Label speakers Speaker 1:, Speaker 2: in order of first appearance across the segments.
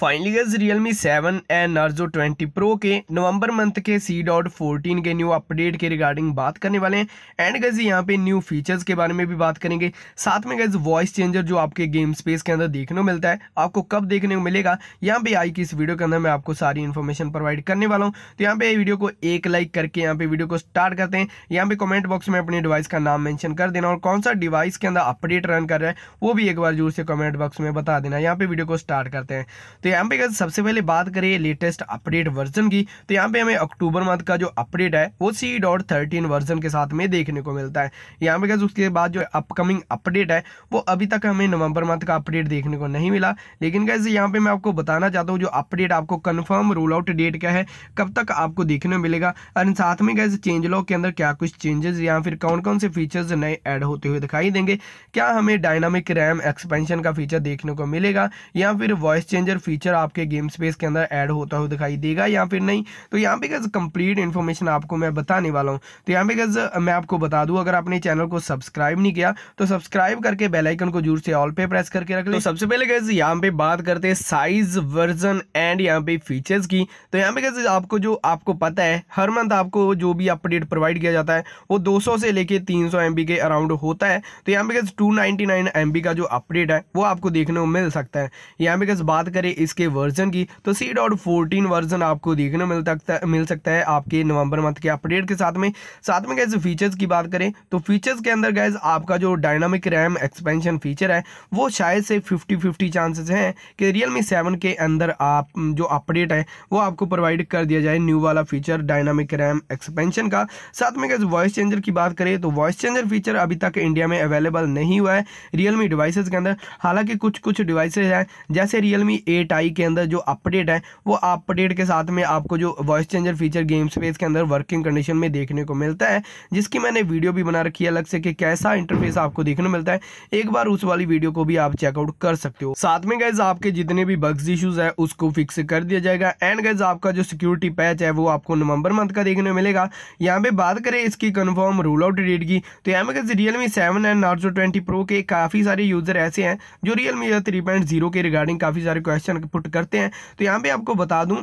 Speaker 1: finally guys Realme seven Narzo twenty pro के November month के C dot fourteen के new update के regarding बात करने वाले हैं एंड गज यहाँ पे न्यू फीचर्स के बारे में भी बात करेंगे साथ में गज वॉइस चेंजर जो आपके गेम स्पेस के अंदर देखने को मिलता है आपको कब देखने को मिलेगा यहाँ पे आई की इस वीडियो के अंदर मैं आपको सारी इन्फॉर्मेशन प्रोवाइड करने वाला हूँ तो यहाँ पे वीडियो को एक लाइक करके यहाँ पे वीडियो को स्टार्ट करते हैं यहाँ पे कॉमेंट बॉक्स में अपने डिवाइस का नाम मैंशन कर देना और कौन सा डिवाइस के अंदर अपडेट रन कर रहा है वो भी एक बार जोर से कॉमेंट बॉक्स में बता देना यहाँ पे वीडियो को स्टार्ट करते हैं तो तो यहाँ पे अगर सबसे पहले बात करें लेटेस्ट अपडेट वर्जन की तो यहाँ पे हमें अक्टूबर मंथ का जो अपडेट है वो सी डॉट थर्टीन वर्जन के साथ में देखने को मिलता है यहाँ पे अगर उसके बाद जो अपकमिंग अपडेट है वो अभी तक हमें नवंबर मंथ का अपडेट देखने को नहीं मिला लेकिन कैसे यहाँ पे मैं आपको बताना चाहता हूँ जो अपडेट आपको कन्फर्म रोल आउट डेट क्या है कब तक आपको देखने को मिलेगा और साथ में कैसे चेंज लॉक के अंदर क्या कुछ चेंजेस या फिर कौन कौन से फीचर्स नए ऐड होते हुए दिखाई देंगे क्या हमें डायनामिक रैम एक्सपेंशन का फीचर देखने को मिलेगा या फिर वॉइस चेंजर फीचर फीचर आपके गेम स्पेस के अंदर ऐड होता हुआ दिखाई देगा या फिर नहीं तो यहाँ पे गज़ कंप्लीट इन्फॉर्मेशन आपको मैं बताने वाला हूँ तो यहाँ पे गज़ मैं आपको बता दूँ अगर आपने चैनल को सब्सक्राइब नहीं किया तो सब्सक्राइब करके बेलाइकन को जोर से ऑल पे प्रेस करके रख लो तो सबसे पहले गज़ यहाँ पे बात करते हैं साइज वर्जन एंड यहाँ पे फीचर्स की तो यहाँ पे गज़ आपको जो आपको पता है हर मंथ आपको जो भी अपडेट प्रोवाइड किया जाता है वो 200 से लेके 300 सौ के अराउंड होता है तो यहाँ पे गज़ 299 नाइनटी का जो अपडेट है वो आपको देखने को मिल सकता है यहाँ पे गज़ बात करें इस इसके वर्जन की तो सी डॉट फोर्टीन वर्जन आपको देखने मिल सकता मिल सकता है आपके नवंबर मंथ के अपडेट के साथ में साथ में गैस फीचर्स की बात करें तो फीचर्स के अंदर गैस आपका जो डायनामिक रैम एक्सपेंशन फीचर है वो शायद से फिफ्टी फिफ्टी चांसेस हैं कि रियल मी सेवन के अंदर आप जो अपडेट है वो आपको प्रोवाइड कर दिया जाए न्यू वाला फीचर डायनामिक रैम एक्सपेंशन का साथ में गैस वॉइस चेंजर की बात करें तो वॉइस चेंजर फीचर अभी तक इंडिया में अवेलेबल नहीं हुआ है रियल मी के अंदर हालांकि कुछ कुछ डिवाइसेज हैं जैसे मी एट अपडेट आई के अंदर जो अपडेट है वो अपडेट के साथ में आपको जो voice changer feature game space के अंदर वर्किंग कंडीशन में देखने को मिलता है जिसकी मैंने वीडियो भी बना रखी है अलग से कि कैसा इंटरफेस आपको देखने को मिलता है एक बार उस वाली वीडियो को भी आप चेकआउट कर सकते हो साथ में गैज आपके जितने भी बग्स इशूज़ है उसको फिक्स कर दिया जाएगा एंड गैज आपका जो सिक्योरिटी पैच है वो आपको नवंबर मंथ का देखने को मिलेगा यहाँ पे बात करें इसकी कन्फर्म रूल आउट डेट की तो यहाँ पे guys Realme seven and Narzo twenty pro के काफ़ी सारे यूज़र ऐसे हैं जो Realme three point zero के रिगार्डिंग काफ़ी सारे क्वेश्चन करके पुट करते हैं तो यहाँ पे आपको बता दूँ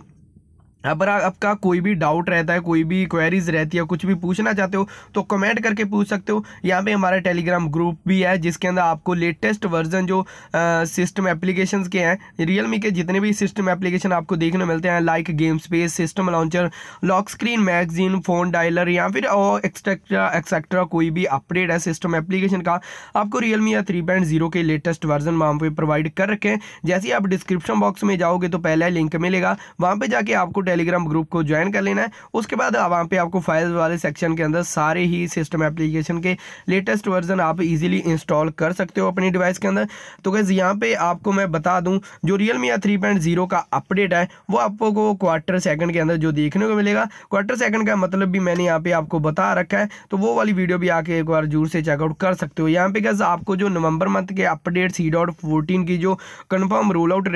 Speaker 1: अगर हाँ, आपका कोई भी डाउट रहता है कोई भी क्वेरीज रहती है कुछ भी पूछना चाहते हो तो कमेंट करके पूछ सकते हो यहाँ पे हमारा टेलीग्राम ग्रुप भी है जिसके अंदर आपको लेटेस्ट वर्जन जो सिस्टम एप्लीकेशन के हैं रियलमी के जितने भी सिस्टम एप्लीकेशन आपको देखने मिलते हैं like game space system launcher lock screen magazine phone dialer या फिर और एक्सेट्रा एक्सेट्रा कोई भी अपडेट है सिस्टम एप्लीकेशन का आपको रियलमी या थ्री पॉइंट जीरो के लेटेस्ट वर्जन वहाँ पर प्रोवाइड कर रखें जैसे ही आप डिस्क्रिप्शन बॉक्स में जाओगे तो पहला लिंक मिलेगा वहाँ पर जाके आपको टेलीग्राम ग्रुप को ज्वाइन कर लेना है उसके बाद वहाँ पे आपको फाइल्स वाले सेक्शन के अंदर सारे ही सिस्टम एप्लीकेशन के लेटेस्ट वर्जन आप इजीली इंस्टॉल कर सकते हो अपनी डिवाइस के अंदर तो गैस यहाँ पे आपको मैं बता दूँ जो रियल मी या थ्री का अपडेट है वो आपको क्वार्टर सेकंड के अंदर जो देखने को मिलेगा क्वार्टर सेकंड का मतलब भी मैंने यहाँ पे आपको बता रखा है तो वो वाली वीडियो भी आके एक बार जोर से चेकआउट कर सकते हो यहाँ पे गैस आपको जो नवंबर मंथ के अपडेट सी डॉट फोर्टीन की जो कन्फर्म रोल आउट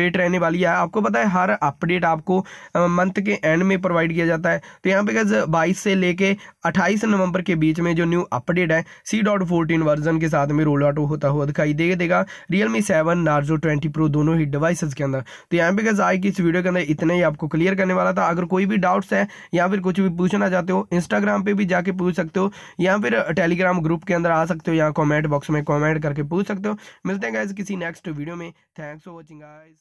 Speaker 1: डेट रहने वाली है आपको पता है हर अपडेट आपको मंथ के एंड में प्रोवाइड किया जाता है तो यहाँ पे गज बाईस से लेके अट्ठाईस नवंबर के बीच में जो न्यू अपडेट है सी डॉट फोर्टीन वर्जन के साथ में रोल आउट होता हुआ दिखाई दे देगा Realme seven Narzo twenty pro दोनों ही डिवाइसेस के अंदर तो यहाँ पे गज आए कि इस वीडियो के अंदर इतना ही आपको क्लियर करने वाला था अगर कोई भी डाउट्स है या फिर कुछ भी पूछना चाहते हो इंस्टाग्राम पर भी जाके पूछ सकते हो या फिर टेलीग्राम ग्रुप के अंदर आ सकते हो या कॉमेंट बॉक्स में कॉमेंट करके पूछ सकते हो मिलते हैं गाइज किसी नेक्स्ट वीडियो में थैंक्स फॉर वॉचिंग गाइज